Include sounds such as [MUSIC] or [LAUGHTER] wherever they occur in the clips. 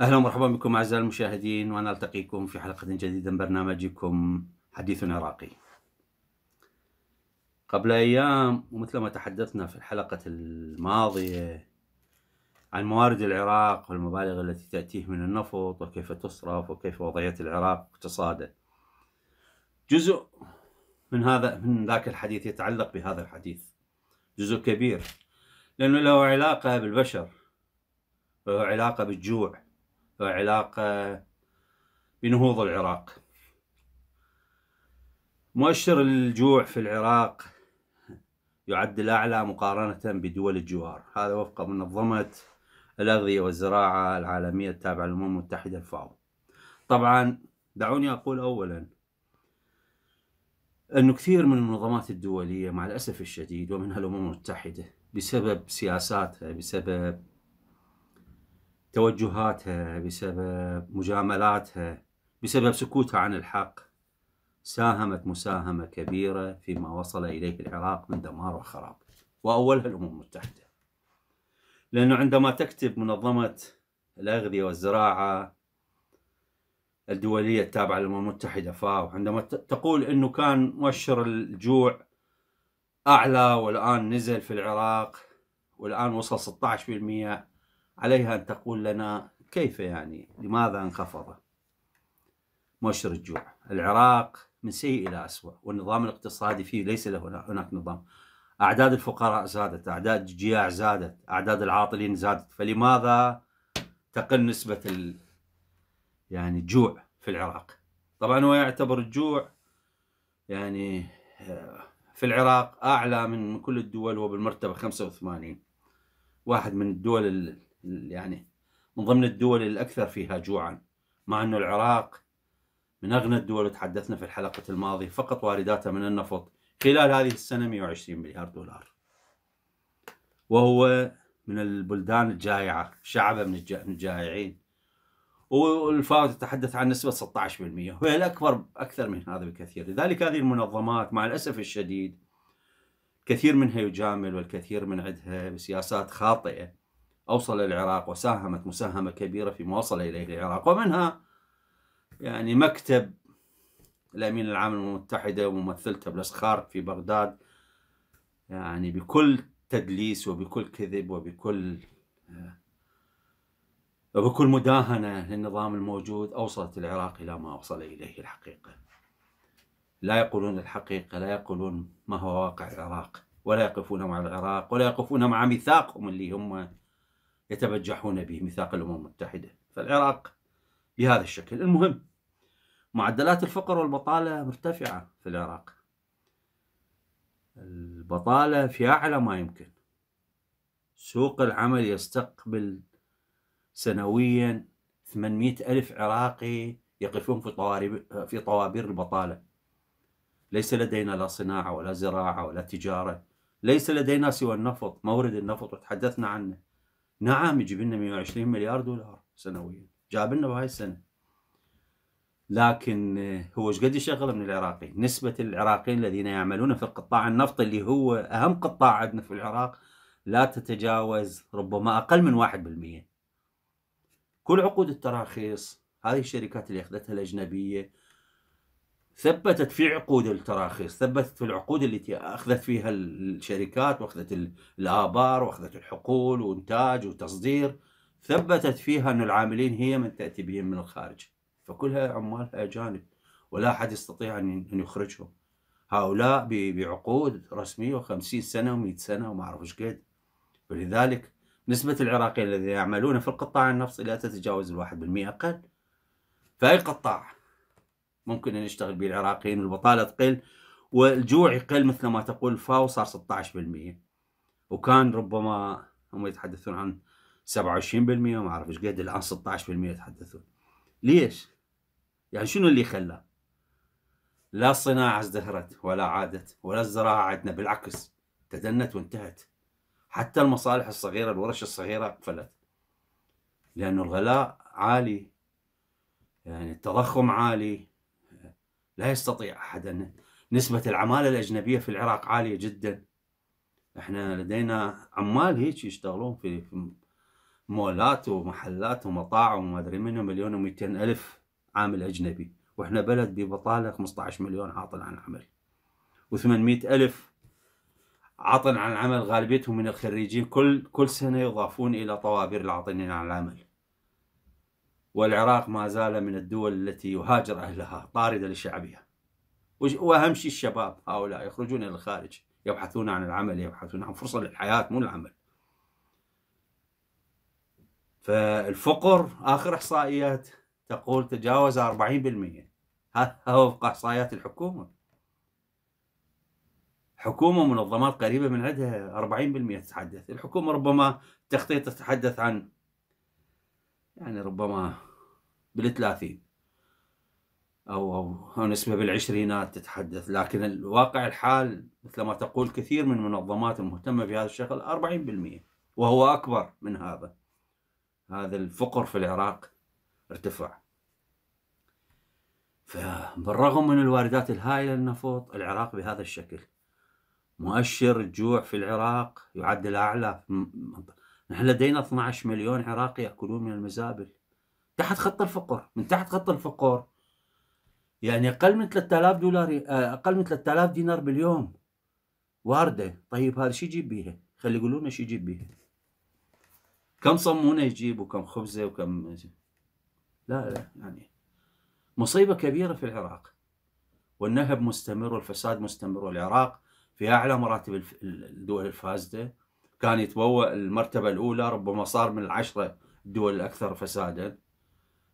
اهلا ومرحبا بكم اعزائي المشاهدين وانا التقيكم في حلقه جديده من برنامجكم حديث عراقي. قبل ايام ومثل ما تحدثنا في الحلقه الماضيه عن موارد العراق والمبالغ التي تأتيه من النفط وكيف تصرف وكيف وضعية العراق واقتصاده جزء من هذا من ذاك الحديث يتعلق بهذا الحديث جزء كبير لأنه له علاقة بالبشر له علاقة بالجوع له علاقة بنهوض العراق مؤشر الجوع في العراق يعد الأعلى مقارنة بدول الجوار هذا وفق منظمة الأغذية والزراعة العالمية التابعة للأمم المتحدة الفاو طبعا دعوني أقول أولا أنه كثير من المنظمات الدولية مع الأسف الشديد ومنها الأمم المتحدة بسبب سياساتها بسبب توجهاتها بسبب مجاملاتها بسبب سكوتها عن الحق ساهمت مساهمة كبيرة فيما وصل إليه العراق من دمار وخراب وأولها الأمم المتحدة لأنه عندما تكتب منظمة الأغذية والزراعة الدولية التابعة للأمم المتحدة فاو عندما تقول أنه كان مؤشر الجوع أعلى والآن نزل في العراق والآن وصل 16% عليها أن تقول لنا كيف يعني لماذا انخفض مؤشر الجوع العراق من سيء إلى أسوأ والنظام الاقتصادي فيه ليس له هناك نظام أعداد الفقراء زادت أعداد الجياع زادت أعداد العاطلين زادت فلماذا تقل نسبة ال... يعني الجوع في العراق طبعا هو يعتبر الجوع يعني آه، في العراق أعلى من كل الدول وبالمرتبة 85 واحد من الدول ال... يعني من ضمن الدول الأكثر فيها جوعا مع أنه العراق من أغنى الدول وتحدثنا في الحلقة الماضية فقط وارداتها من النفط خلال هذه السنة 120 مليار دولار وهو من البلدان الجائعة شعبه من الجائعين والفاو يتحدث عن نسبة 16% وهي الأكبر أكثر من هذا بكثير لذلك هذه المنظمات مع الأسف الشديد كثير منها يجامل والكثير من عندها بسياسات خاطئة أوصل العراق وساهمت مساهمة كبيرة فيما وصل إليه العراق ومنها يعني مكتب الأمين العام للأمم المتحدة وممثلته بالاسخار في بغداد يعني بكل تدليس وبكل كذب وبكل آه، وبكل مداهنة للنظام الموجود أوصلت العراق إلى ما وصل إليه الحقيقة لا يقولون الحقيقة لا يقولون ما هو واقع العراق ولا يقفون مع العراق ولا يقفون مع ميثاقهم اللي هم يتبجحون به ميثاق الأمم المتحدة فالعراق بهذا الشكل المهم معدلات الفقر والبطالة مرتفعة في العراق البطالة في أعلى ما يمكن سوق العمل يستقبل سنويا 800 ألف عراقي يقفون في في طوابير البطالة ليس لدينا لا صناعة ولا زراعة ولا تجارة ليس لدينا سوى النفط مورد النفط وتحدثنا عنه نعم يجيب لنا 120 مليار دولار سنويا جاب لنا بهاي السنه لكن آه، هو ايش قد يشغل من العراقيين؟ نسبة العراقيين الذين يعملون في القطاع النفط اللي هو أهم قطاع عندنا في العراق لا تتجاوز ربما أقل من 1% كل عقود التراخيص هذه الشركات اللي أخذتها الأجنبية ثبتت في عقود التراخيص ثبتت في العقود اللي أخذت فيها الشركات وأخذت الآبار وأخذت الحقول وإنتاج وتصدير ثبتت فيها أن العاملين هي من تأتي بهم من الخارج فكلها عمالها أجانب ولا أحد يستطيع أن يخرجهم هؤلاء بعقود رسمية و50 سنة و100 سنة وما أعرف إيش قد ولذلك نسبة العراقيين الذين يعملون في القطاع النفطي لا تتجاوز الواحد بالمئة أقل فأي قطاع ممكن أن يشتغل به العراقيين البطالة تقل والجوع يقل مثل ما تقول الفاو صار 16% وكان ربما هم يتحدثون عن 27% ما أعرف إيش قد الآن 16% يتحدثون ليش؟ يعني شنو اللي خلاه لا الصناعة ازدهرت ولا عادت ولا الزراعة عندنا بالعكس تدنت وانتهت حتى المصالح الصغيرة الورش الصغيرة قفلت لأنه الغلاء عالي يعني التضخم عالي لا يستطيع أحد أن نسبة العمالة الأجنبية في العراق عالية جدا احنا لدينا عمال هيك يشتغلون في مولات ومحلات ومطاعم وما ادري منهم مليون و ألف عامل أجنبي وإحنا بلد ببطالة 15 مليون عاطل عن العمل و800 ألف عاطل عن العمل غالبيتهم من الخريجين كل كل سنة يضافون إلى طوابير العاطلين عن العمل والعراق ما زال من الدول التي يهاجر أهلها طاردة لشعبها وأهم شيء الشباب هؤلاء يخرجون إلى الخارج يبحثون عن العمل يبحثون عن فرصة للحياة مو العمل فالفقر آخر إحصائيات تقول تجاوز 40% هذا [LAUGHS] وفق احصائيات الحكومه حكومه منظمات قريبه من عندها 40% تتحدث الحكومه ربما تخطيط تتحدث عن يعني ربما بال 30 أو أو نسبة بالعشرينات تتحدث لكن الواقع الحال مثل ما تقول كثير من المنظمات المهتمة بهذا الشغل 40% وهو أكبر من هذا هذا الفقر في العراق ارتفع فبالرغم من الواردات الهائلة للنفط العراق بهذا الشكل مؤشر الجوع في العراق يعد الأعلى نحن لدينا 12 مليون عراقي يأكلون من المزابل تحت خط الفقر من تحت خط الفقر يعني أقل من 3000 دولار آه، أقل من 3000 دينار باليوم واردة طيب هذا شو يجيب بيها خلي يقولون شو يجيب بيها كم صمونه يجيب وكم خبزه وكم لا لا يعني مصيبة كبيرة في العراق والنهب مستمر والفساد مستمر والعراق في أعلى مراتب الدول الفاسدة كان يتبوأ المرتبة الأولى ربما صار من العشرة الدول الأكثر فسادا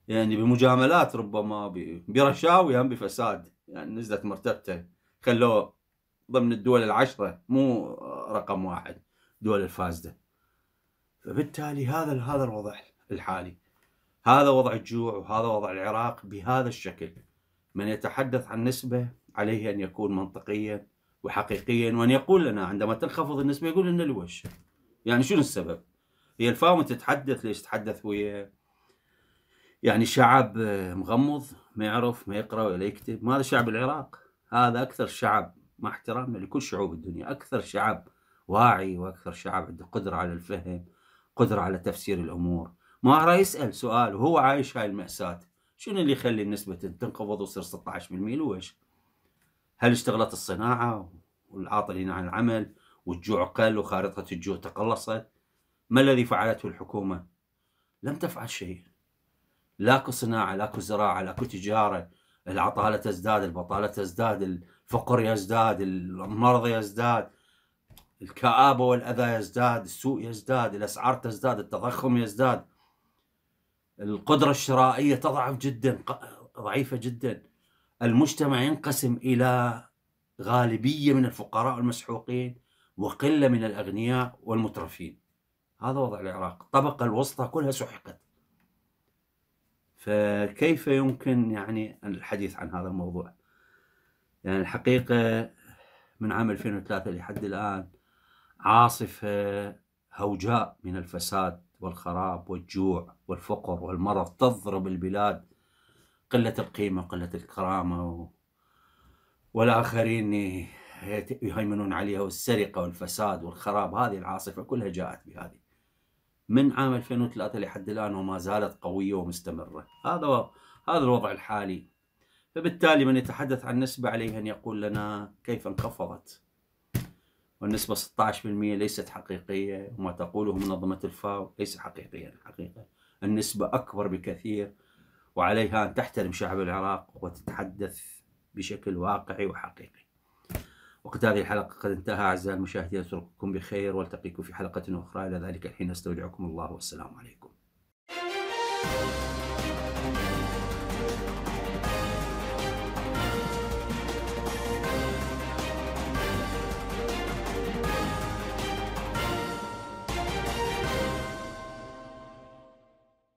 يعني بمجاملات ربما برشاوي هم بفساد يعني نزلت مرتبته خلوه ضمن الدول العشرة مو رقم واحد دول الفاسدة فبالتالي هذا هذا الوضع الحالي هذا وضع الجوع وهذا وضع العراق بهذا الشكل من يتحدث عن نسبة عليه أن يكون منطقيا وحقيقيا وأن يقول لنا عندما تنخفض النسبة يقول لنا لوش يعني شنو السبب هي الفاو تتحدث ليش تتحدث ويا يعني شعب مغمض ما يعرف ما يقرأ ولا يكتب ما هذا شعب العراق هذا أكثر شعب مع احترامنا لكل شعوب الدنيا أكثر شعب واعي وأكثر شعب عنده قدرة على الفهم قدرة على تفسير الأمور ما راح يسال سؤال وهو عايش هاي الماساه شنو اللي يخلي النسبه تنخفض وتصير 16% لو هل اشتغلت الصناعه والعاطلين عن العمل والجوع قل وخارطه الجوع تقلصت؟ ما الذي فعلته الحكومه؟ لم تفعل شيء لاكو صناعه لاكو زراعه لاكو تجاره العطاله تزداد البطاله تزداد الفقر يزداد المرض يزداد الكآبة والأذى يزداد السوء يزداد الأسعار تزداد التضخم يزداد القدرة الشرائية تضعف جدا ضعيفة جدا المجتمع ينقسم إلى غالبية من الفقراء والمسحوقين وقلة من الأغنياء والمترفين هذا وضع العراق الطبقة الوسطى كلها سحقت فكيف يمكن يعني الحديث عن هذا الموضوع يعني الحقيقة من عام 2003 لحد الآن عاصفة هوجاء من الفساد والخراب والجوع والفقر والمرض تضرب البلاد قلة القيمة وقلة الكرامة و... والآخرين يهيمنون عليها والسرقة والفساد والخراب هذه العاصفة كلها جاءت بهذه من عام 2003 لحد الآن وما زالت قوية ومستمرة هذا و... هذا الوضع الحالي فبالتالي من يتحدث عن نسبة عليه أن يقول لنا كيف انخفضت والنسبة 16% ليست حقيقية وما تقوله منظمة الفاو ليس حقيقيا الحقيقة النسبة أكبر بكثير وعليها أن تحترم شعب العراق وتتحدث بشكل واقعي وحقيقي وقت هذه الحلقة قد انتهى أعزائي المشاهدين أترككم بخير والتقيكم في حلقة أخرى إلى ذلك الحين أستودعكم الله والسلام عليكم